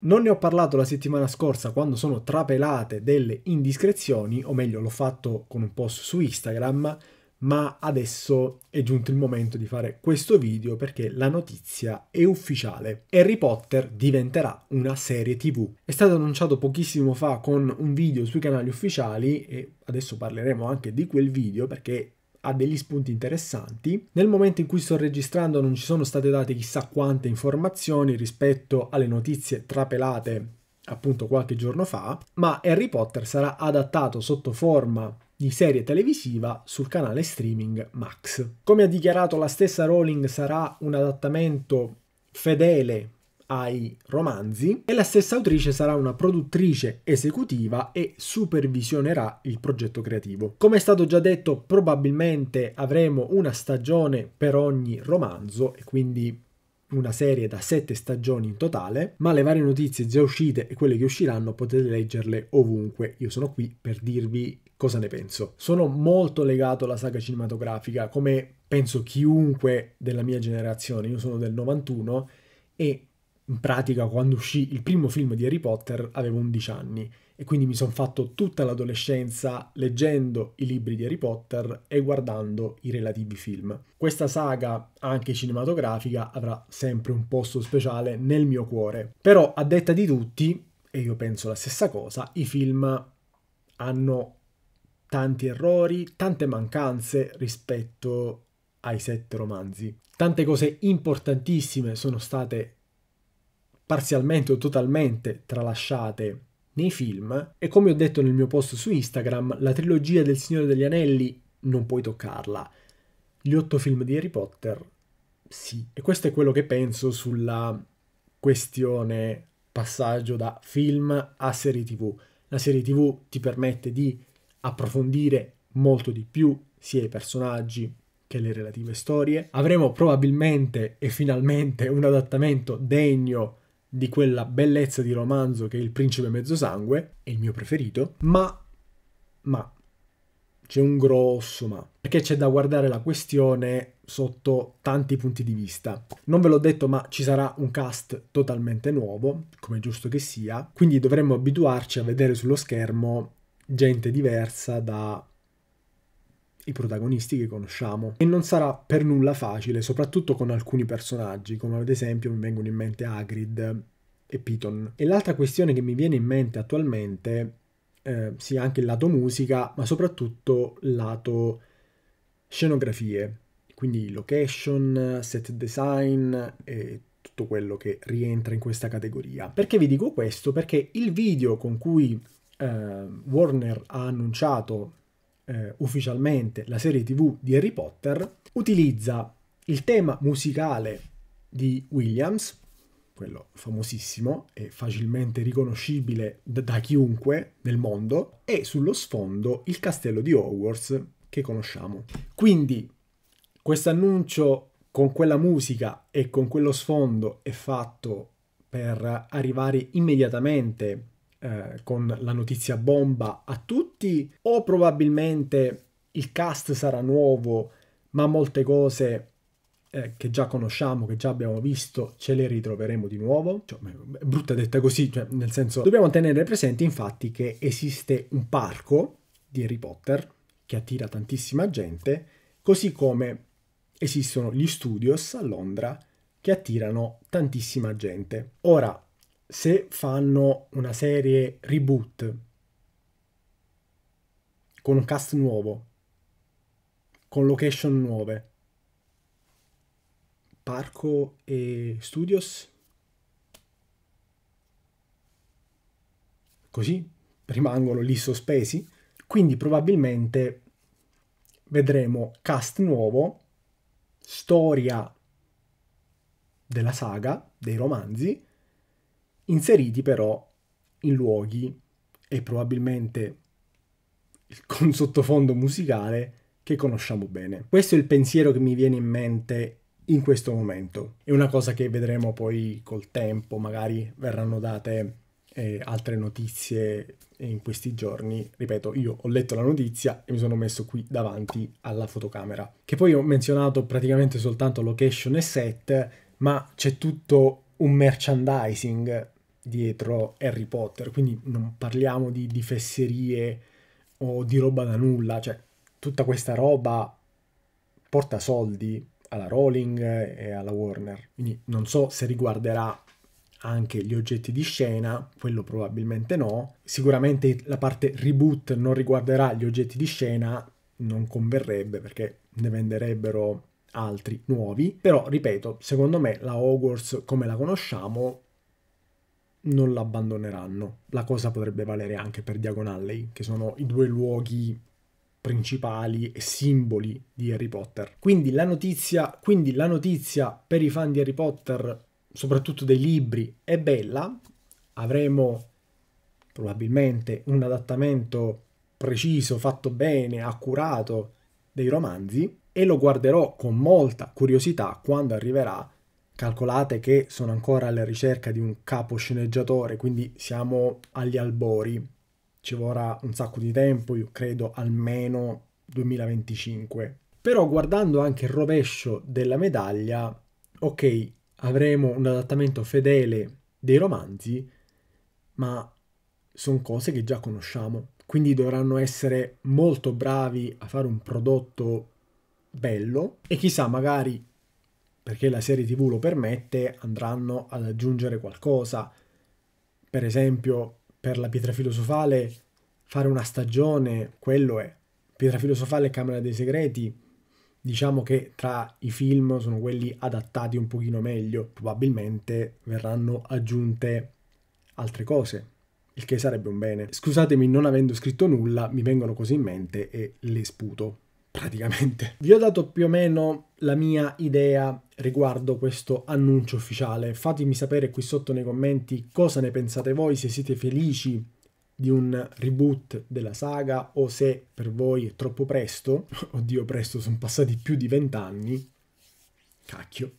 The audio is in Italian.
Non ne ho parlato la settimana scorsa quando sono trapelate delle indiscrezioni, o meglio l'ho fatto con un post su Instagram, ma adesso è giunto il momento di fare questo video perché la notizia è ufficiale. Harry Potter diventerà una serie tv. È stato annunciato pochissimo fa con un video sui canali ufficiali e adesso parleremo anche di quel video perché ha degli spunti interessanti. Nel momento in cui sto registrando non ci sono state date chissà quante informazioni rispetto alle notizie trapelate appunto qualche giorno fa, ma Harry Potter sarà adattato sotto forma di serie televisiva sul canale streaming Max. Come ha dichiarato la stessa Rowling sarà un adattamento fedele ai romanzi e la stessa autrice sarà una produttrice esecutiva e supervisionerà il progetto creativo. Come è stato già detto, probabilmente avremo una stagione per ogni romanzo e quindi una serie da sette stagioni in totale, ma le varie notizie già uscite e quelle che usciranno potete leggerle ovunque. Io sono qui per dirvi cosa ne penso. Sono molto legato alla saga cinematografica, come penso chiunque della mia generazione, io sono del 91 e in pratica, quando uscì il primo film di Harry Potter avevo 11 anni e quindi mi sono fatto tutta l'adolescenza leggendo i libri di Harry Potter e guardando i relativi film. Questa saga, anche cinematografica, avrà sempre un posto speciale nel mio cuore. Però, a detta di tutti, e io penso la stessa cosa, i film hanno tanti errori, tante mancanze rispetto ai sette romanzi. Tante cose importantissime sono state parzialmente o totalmente tralasciate nei film e come ho detto nel mio post su Instagram, la trilogia del Signore degli Anelli non puoi toccarla. Gli otto film di Harry Potter sì. E questo è quello che penso sulla questione passaggio da film a serie TV. La serie TV ti permette di approfondire molto di più sia i personaggi che le relative storie. Avremo probabilmente e finalmente un adattamento degno di quella bellezza di romanzo che è Il principe mezzosangue, è il mio preferito, ma, ma, c'è un grosso ma, perché c'è da guardare la questione sotto tanti punti di vista. Non ve l'ho detto, ma ci sarà un cast totalmente nuovo, come giusto che sia, quindi dovremmo abituarci a vedere sullo schermo gente diversa da i protagonisti che conosciamo. E non sarà per nulla facile, soprattutto con alcuni personaggi, come ad esempio mi vengono in mente Hagrid e Piton. E l'altra questione che mi viene in mente attualmente, eh, sia anche il lato musica, ma soprattutto lato scenografie, quindi location, set design e tutto quello che rientra in questa categoria. Perché vi dico questo? Perché il video con cui eh, Warner ha annunciato eh, ufficialmente la serie tv di Harry Potter, utilizza il tema musicale di Williams, quello famosissimo e facilmente riconoscibile da, da chiunque nel mondo, e sullo sfondo il castello di Hogwarts che conosciamo. Quindi questo annuncio con quella musica e con quello sfondo è fatto per arrivare immediatamente eh, con la notizia bomba a tutti o probabilmente il cast sarà nuovo ma molte cose eh, che già conosciamo, che già abbiamo visto, ce le ritroveremo di nuovo. Cioè, brutta detta così, cioè, nel senso dobbiamo tenere presente infatti che esiste un parco di Harry Potter che attira tantissima gente, così come esistono gli studios a Londra che attirano tantissima gente. Ora, se fanno una serie reboot con un cast nuovo, con location nuove, parco e studios? Così rimangono lì sospesi, quindi probabilmente vedremo cast nuovo, storia della saga, dei romanzi, inseriti però in luoghi e probabilmente con sottofondo musicale che conosciamo bene. Questo è il pensiero che mi viene in mente in questo momento. È una cosa che vedremo poi col tempo, magari verranno date eh, altre notizie in questi giorni. Ripeto, io ho letto la notizia e mi sono messo qui davanti alla fotocamera, che poi ho menzionato praticamente soltanto location e set, ma c'è tutto un merchandising dietro Harry Potter, quindi non parliamo di, di fesserie o di roba da nulla, cioè tutta questa roba porta soldi alla Rowling e alla Warner, quindi non so se riguarderà anche gli oggetti di scena, quello probabilmente no, sicuramente la parte reboot non riguarderà gli oggetti di scena, non converrebbe perché ne venderebbero altri nuovi, però ripeto, secondo me la Hogwarts come la conosciamo non l'abbandoneranno. La cosa potrebbe valere anche per Diagon Alley, che sono i due luoghi principali e simboli di Harry Potter. Quindi la notizia, quindi la notizia per i fan di Harry Potter, soprattutto dei libri, è bella. Avremo probabilmente un adattamento preciso, fatto bene, accurato dei romanzi e lo guarderò con molta curiosità quando arriverà Calcolate che sono ancora alla ricerca di un capo sceneggiatore, quindi siamo agli albori. Ci vorrà un sacco di tempo, io credo almeno 2025. Però guardando anche il rovescio della medaglia, ok, avremo un adattamento fedele dei romanzi, ma sono cose che già conosciamo. Quindi dovranno essere molto bravi a fare un prodotto bello e chissà magari perché la serie TV lo permette, andranno ad aggiungere qualcosa. Per esempio, per la pietra filosofale, fare una stagione, quello è. Pietra filosofale e Camera dei Segreti, diciamo che tra i film sono quelli adattati un pochino meglio, probabilmente verranno aggiunte altre cose, il che sarebbe un bene. Scusatemi, non avendo scritto nulla, mi vengono così in mente e le sputo praticamente. Vi ho dato più o meno la mia idea riguardo questo annuncio ufficiale. Fatemi sapere qui sotto nei commenti cosa ne pensate voi, se siete felici di un reboot della saga o se per voi è troppo presto. Oddio, presto, sono passati più di vent'anni. Cacchio.